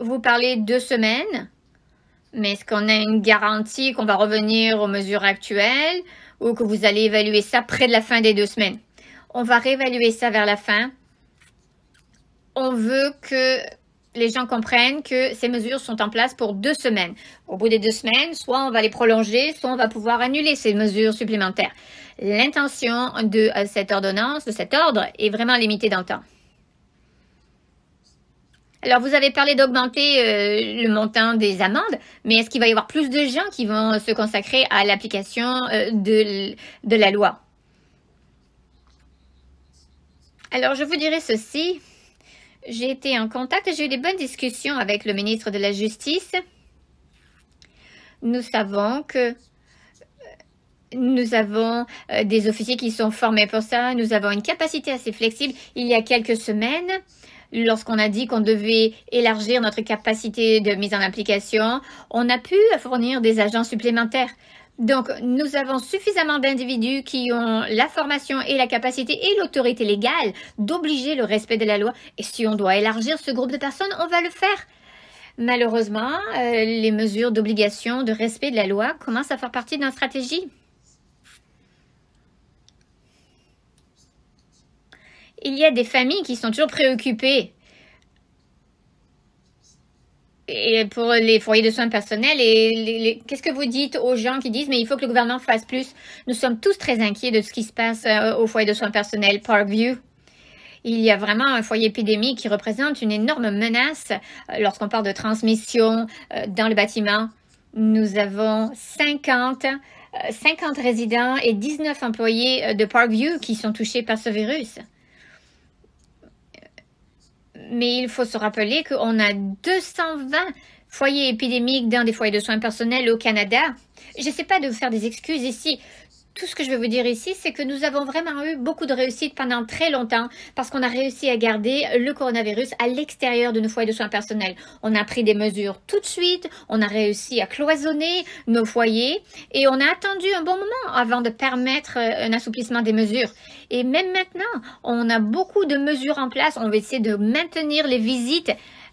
Vous parlez deux semaines, mais est-ce qu'on a une garantie qu'on va revenir aux mesures actuelles ou que vous allez évaluer ça près de la fin des deux semaines On va réévaluer ça vers la fin. On veut que les gens comprennent que ces mesures sont en place pour deux semaines. Au bout des deux semaines, soit on va les prolonger, soit on va pouvoir annuler ces mesures supplémentaires. L'intention de euh, cette ordonnance, de cet ordre, est vraiment limitée dans le temps. Alors, vous avez parlé d'augmenter euh, le montant des amendes, mais est-ce qu'il va y avoir plus de gens qui vont se consacrer à l'application euh, de, de la loi Alors, je vous dirais ceci. J'ai été en contact, j'ai eu des bonnes discussions avec le ministre de la Justice. Nous savons que euh, nous avons euh, des officiers qui sont formés pour ça. Nous avons une capacité assez flexible. Il y a quelques semaines, lorsqu'on a dit qu'on devait élargir notre capacité de mise en application, on a pu fournir des agents supplémentaires donc, nous avons suffisamment d'individus qui ont la formation et la capacité et l'autorité légale d'obliger le respect de la loi. Et si on doit élargir ce groupe de personnes, on va le faire. Malheureusement, euh, les mesures d'obligation de respect de la loi commencent à faire partie d'une stratégie. Il y a des familles qui sont toujours préoccupées et pour les foyers de soins personnels. Et les, qu'est-ce que vous dites aux gens qui disent mais il faut que le gouvernement fasse plus Nous sommes tous très inquiets de ce qui se passe euh, au foyer de soins personnels Parkview. Il y a vraiment un foyer épidémique qui représente une énorme menace euh, lorsqu'on parle de transmission euh, dans le bâtiment. Nous avons 50, 50 résidents et 19 employés de Parkview qui sont touchés par ce virus mais il faut se rappeler qu'on a 220 foyers épidémiques dans des foyers de soins personnels au Canada. Je sais pas de vous faire des excuses ici tout ce que je vais vous dire ici, c'est que nous avons vraiment eu beaucoup de réussite pendant très longtemps parce qu'on a réussi à garder le coronavirus à l'extérieur de nos foyers de soins personnels. On a pris des mesures tout de suite, on a réussi à cloisonner nos foyers et on a attendu un bon moment avant de permettre euh, un assouplissement des mesures. Et même maintenant, on a beaucoup de mesures en place. On va essayer de maintenir les visites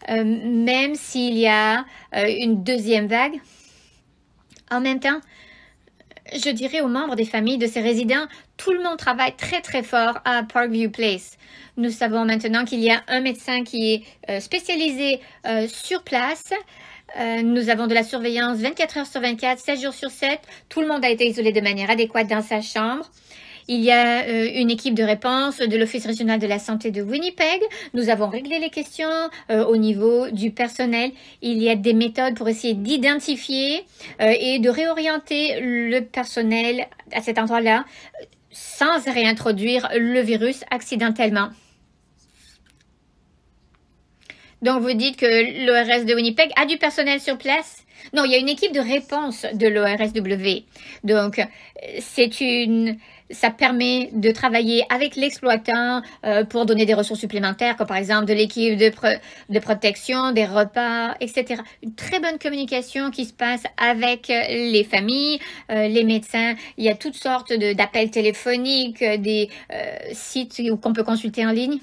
euh, même s'il y a euh, une deuxième vague. En même temps, je dirais aux membres des familles de ces résidents, tout le monde travaille très très fort à Parkview Place. Nous savons maintenant qu'il y a un médecin qui est euh, spécialisé euh, sur place. Euh, nous avons de la surveillance 24 heures sur 24, 7 jours sur 7. Tout le monde a été isolé de manière adéquate dans sa chambre. Il y a euh, une équipe de réponse de l'Office régional de la santé de Winnipeg. Nous avons réglé les questions euh, au niveau du personnel. Il y a des méthodes pour essayer d'identifier euh, et de réorienter le personnel à cet endroit-là sans réintroduire le virus accidentellement. Donc vous dites que l'ORS de Winnipeg a du personnel sur place Non, il y a une équipe de réponse de l'ORSW. Donc c'est une ça permet de travailler avec l'exploitant euh, pour donner des ressources supplémentaires, comme par exemple de l'équipe de, protection, des repas, etc. Une très bonne communication qui se passe avec euh, les familles, euh, les médecins. Il y a toutes sortes d'appels téléphoniques, des sites qu'on peut consulter en ligne.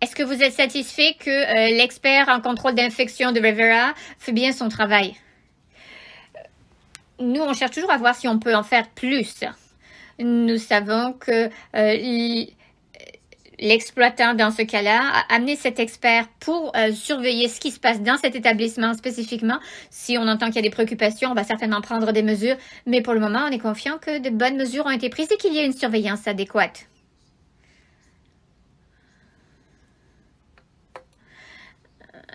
Est-ce que vous êtes satisfait que l'expert en contrôle d'infection de Rivera fait bien son travail nous, on cherche toujours à voir si on peut en faire plus. Nous savons que euh, l'exploitant, dans ce cas-là, a amené cet expert pour euh, surveiller ce qui se passe dans cet établissement spécifiquement. Si on entend qu'il y a des préoccupations, on va certainement prendre des mesures. Mais pour le moment, on est confiant que de bonnes mesures ont été prises et qu'il y a une surveillance adéquate.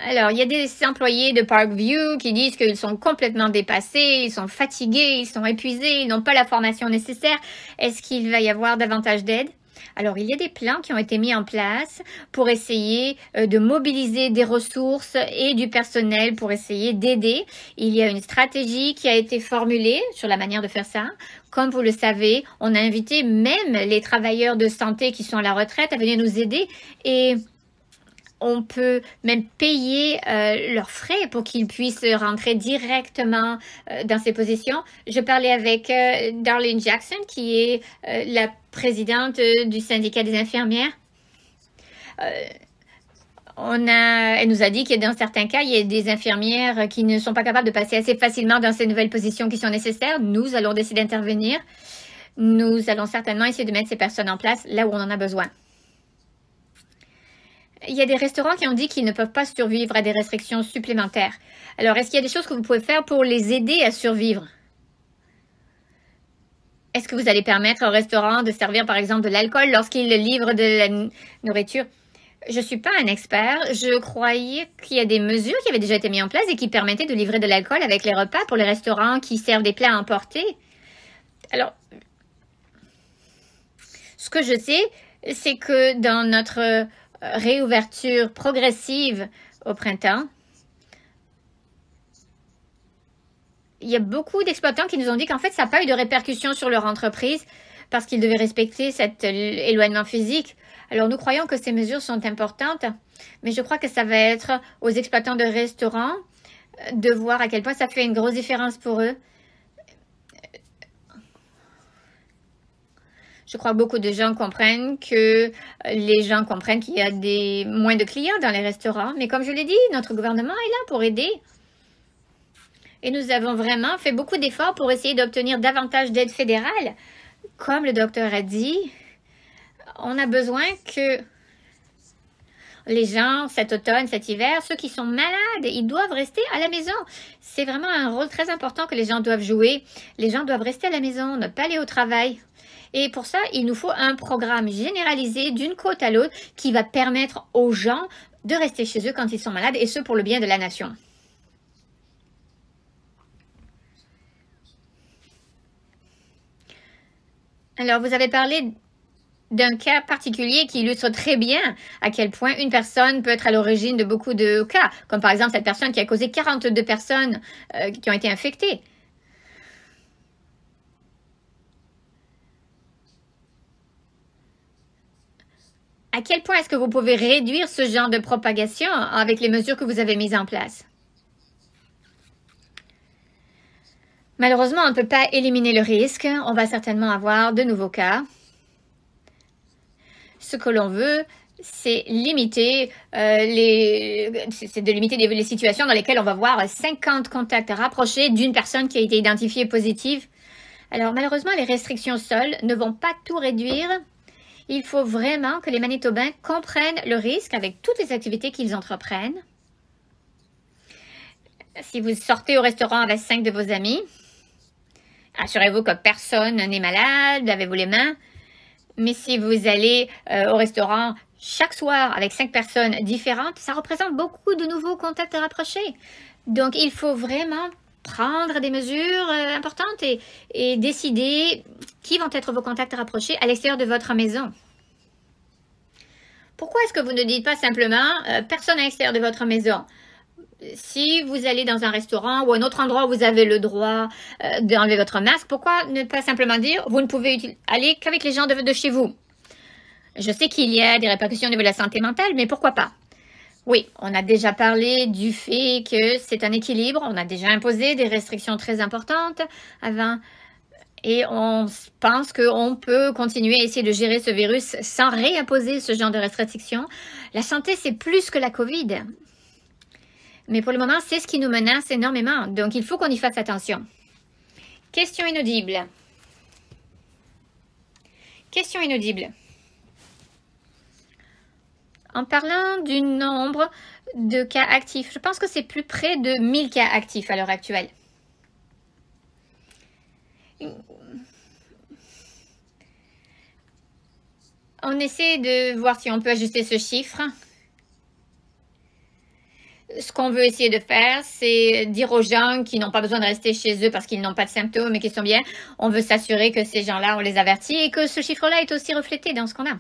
Alors, il y a des employés de Parkview qui disent qu'ils sont complètement dépassés, ils sont fatigués, ils sont épuisés, ils n'ont pas la formation nécessaire. Est-ce qu'il va y avoir davantage d'aide alors, il y a des plans qui ont été mis en place pour essayer euh, de mobiliser des ressources et du personnel pour essayer d'aider. Il y a une stratégie qui a été formulée sur la manière de faire ça. Comme vous le savez, on a invité même les travailleurs de santé qui sont à la retraite à venir nous aider et on peut même payer euh, leurs frais pour qu'ils puissent rentrer directement euh, dans ces positions. Je parlais avec euh, Darlene Jackson, qui est la présidente du syndicat des infirmières. on a, elle nous a dit que dans certains cas, il y a des infirmières qui ne sont pas capables de passer assez facilement dans ces nouvelles positions qui sont nécessaires. Nous allons décider d'intervenir. Nous allons certainement essayer de mettre ces personnes en place là où on en a besoin il y a des restaurants qui ont dit qu'ils ne peuvent pas survivre à des restrictions supplémentaires. Alors, est-ce qu'il y a des choses que vous pouvez faire pour les aider à survivre Est-ce que vous allez permettre aux restaurants de servir, par exemple, de l'alcool lorsqu'ils livrent de la nourriture je ne suis pas un expert. Je croyais qu'il y a des mesures qui avaient déjà été mises en place et qui permettaient de livrer de l'alcool avec les repas pour les restaurants qui servent des plats à emporter. Alors, ce que je sais, c'est que dans notre réouverture progressive au printemps. Il y a beaucoup d'exploitants qui nous ont dit qu'en fait, ça n'a pas eu de répercussions sur leur entreprise parce qu'ils devaient respecter cet éloignement physique. Alors nous croyons que ces mesures sont importantes, mais je crois que ça va être aux exploitants de restaurants euh, de voir à quel point ça fait une grosse différence pour eux. Je crois que beaucoup de gens comprennent que euh, les gens comprennent qu'il y a des, moins de clients dans les restaurants. Mais comme je l'ai dit, notre gouvernement est là pour aider. Et nous avons vraiment fait beaucoup d'efforts pour essayer d'obtenir davantage d'aide fédérale. Comme le docteur a dit, on a besoin que les gens cet automne, cet hiver, ceux qui sont malades, ils doivent rester à la maison. C'est vraiment un rôle très important que les gens doivent jouer. Les gens doivent rester à la maison, ne pas aller au travail. Et pour ça, il nous faut un programme généralisé d'une côte à l'autre qui va permettre aux gens de rester chez eux quand ils sont malades, et ce pour le bien de la nation. Alors, vous avez parlé d'un cas particulier qui illustre très bien à quel point une personne peut être à l'origine de beaucoup de cas, comme par exemple cette personne qui a causé 42 personnes euh, qui ont été infectées. à quel point est-ce que vous pouvez réduire ce genre de propagation avec les mesures que vous avez mises en place Malheureusement, on ne peut pas éliminer le risque. On va certainement avoir de nouveaux cas. Ce que l'on veut, c'est limiter euh, les, de limiter les situations dans lesquelles on va voir 50 contacts rapprochés d'une personne qui a été identifiée positive. Alors malheureusement, les restrictions seules ne vont pas tout réduire. Il faut vraiment que les Manitobains comprennent le risque avec toutes les activités qu'ils entreprennent. Si vous sortez au restaurant avec cinq de vos amis, assurez-vous que personne n'est malade, lavez-vous les mains. Mais si vous allez euh, au restaurant chaque soir avec cinq personnes différentes, ça représente beaucoup de nouveaux contacts rapprochés. Donc, il faut vraiment prendre des mesures euh, importantes et, décider qui vont être vos contacts rapprochés à l'extérieur de votre maison. Pourquoi est-ce que vous ne dites pas simplement euh, personne à l'extérieur de votre maison Si vous allez dans un restaurant ou un autre endroit où vous avez le droit euh, d'enlever votre masque, pourquoi ne pas simplement dire vous ne pouvez aller qu'avec les gens de, de chez vous Je sais qu'il y a des répercussions au niveau de la santé mentale, mais pourquoi pas oui, on a déjà parlé du fait que c'est un équilibre. On a déjà imposé des restrictions très importantes avant. Et on pense qu'on peut continuer à essayer de gérer ce virus sans réimposer ce genre de restrictions. La santé, c'est plus que la COVID. Mais pour le moment, c'est ce qui nous menace énormément. Donc, il faut qu'on y fasse attention. Question inaudible. Question inaudible en parlant du nombre de cas actifs. Je pense que c'est plus près de 1000 cas actifs à l'heure actuelle. On essaie de voir si on peut ajuster ce chiffre. Ce qu'on veut essayer de faire, c'est dire aux gens qui n'ont pas besoin de rester chez eux parce qu'ils n'ont pas de symptômes et qu'ils sont bien, on veut s'assurer que ces gens-là, on les avertit et que ce chiffre-là est aussi reflété dans ce qu'on a.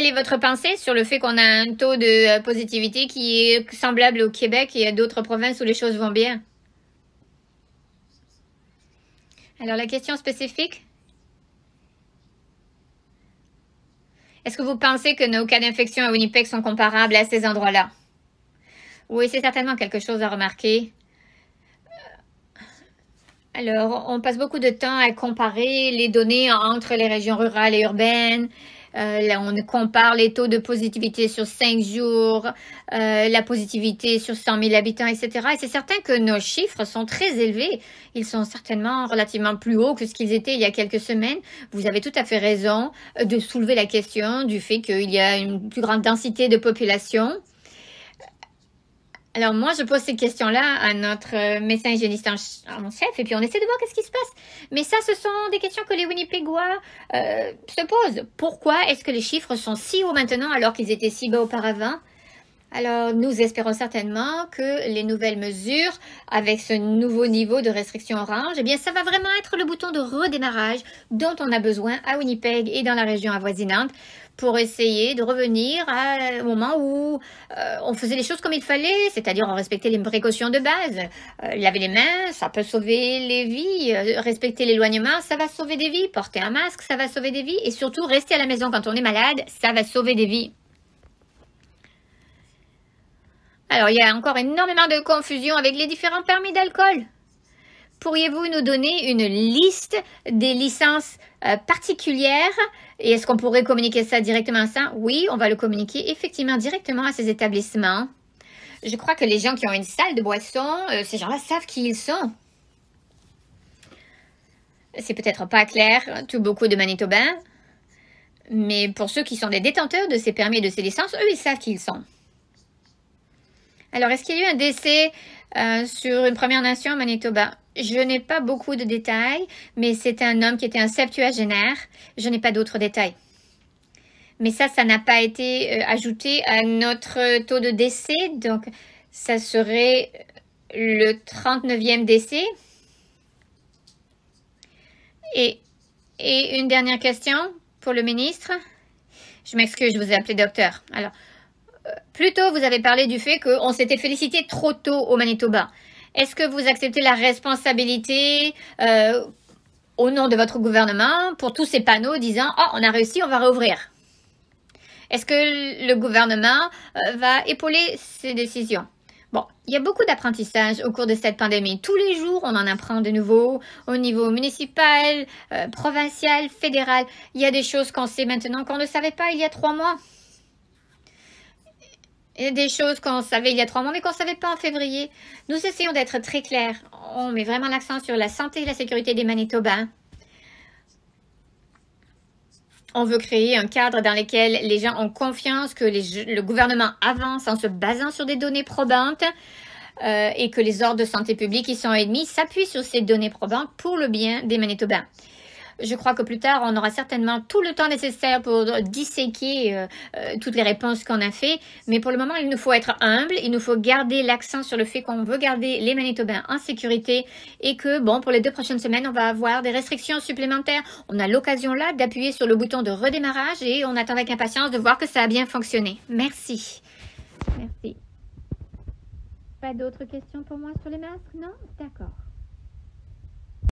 quelle est votre pensée sur le fait qu'on a un taux de euh, positivité qui est semblable au Québec et à d'autres provinces où les choses vont bien Alors la question spécifique Est-ce que vous pensez que nos cas d'infection à Winnipeg sont comparables à ces endroits-là Oui, c'est certainement quelque chose à remarquer. Euh, alors, on passe beaucoup de temps à comparer les données entre les régions rurales et urbaines, euh, là, on compare les taux de positivité sur cinq jours, euh, la positivité sur 100 000 habitants, etc. Et c'est certain que nos chiffres sont très élevés. Ils sont certainement relativement plus hauts que ce qu'ils étaient il y a quelques semaines. Vous avez tout à fait raison de soulever la question du fait qu'il y a une plus grande densité de population. Alors moi, je pose ces questions-là à notre euh, médecin hygiéniste en, chef et puis on essaie de voir qu'est-ce qui se passe. Mais ça, ce sont des questions que les Winnipegois euh, se posent. Pourquoi est-ce que les chiffres sont si hauts maintenant alors qu'ils étaient si bas auparavant alors, nous espérons certainement que les nouvelles mesures, avec ce nouveau niveau de restriction orange, eh bien, ça va vraiment être le bouton de redémarrage dont on a besoin à Winnipeg et dans la région avoisinante pour essayer de revenir à, au moment où euh, on faisait les choses comme il fallait, c'est-à-dire on respectait les précautions de base. Euh, laver les mains, ça peut sauver les vies. Euh, respecter l'éloignement, ça va sauver des vies. Porter un masque, ça va sauver des vies. Et surtout, rester à la maison quand on est malade, ça va sauver des vies. Alors, il y a encore énormément de confusion avec les différents permis d'alcool pourriez-vous nous donner une liste des licences euh, particulières et est-ce qu'on pourrait communiquer ça directement à ça Oui, on va le communiquer effectivement directement à ces établissements. Je crois que les gens qui ont une salle de boisson, euh, ces gens-là savent qui ils sont. C'est peut-être pas clair, hein, tout beaucoup de Manitobains. Mais pour ceux qui sont des détenteurs de ces permis et de ces licences, eux, ils savent qui ils sont. Alors, est-ce qu'il y a eu un décès euh, sur une Première Nation Manitoba je n'ai pas beaucoup de détails, mais c'est un homme qui était un septuagénaire. Je n'ai pas d'autres détails. Mais ça, ça n'a pas été euh, ajouté à notre taux de décès. Donc, ça serait euh, le 39e décès. Et, et une dernière question pour le ministre. Je m'excuse, je vous ai appelé docteur. Alors, euh, plus tôt, vous avez parlé du fait qu'on s'était félicité trop tôt au Manitoba. Est-ce que vous acceptez la responsabilité euh, au nom de votre gouvernement pour tous ces panneaux disant Oh, on a réussi, on va réouvrir Est-ce que le gouvernement euh, va épauler ces décisions Bon, il y a beaucoup d'apprentissage au cours de cette pandémie. Tous les jours, on en apprend de nouveau au niveau municipal, euh, provincial, fédéral. Il y a des choses qu'on sait maintenant qu'on ne savait pas il y a trois mois des choses qu'on savait il y a trois mois mais qu'on ne savait pas en février. Nous essayons d'être très clairs. On met vraiment l'accent sur la santé et la sécurité des Manitobains. On veut créer un cadre dans lequel les gens ont confiance que le gouvernement avance en se basant sur des données probantes euh, et que les ordres de santé publique qui sont admis s'appuient sur ces données probantes pour le bien des Manitobains. Je crois que plus tard, on aura certainement tout le temps nécessaire pour disséquer euh, euh, toutes les réponses qu'on a fait. Mais pour le moment, il nous faut être humble. Il nous faut garder l'accent sur le fait qu'on veut garder les Manitobains en sécurité et que, bon, pour les deux prochaines semaines, on va avoir des restrictions supplémentaires. On a l'occasion là d'appuyer sur le bouton de redémarrage et on attend avec impatience de voir que ça a bien fonctionné. Merci. Merci. Pas d'autres questions pour moi sur les masques, non D'accord.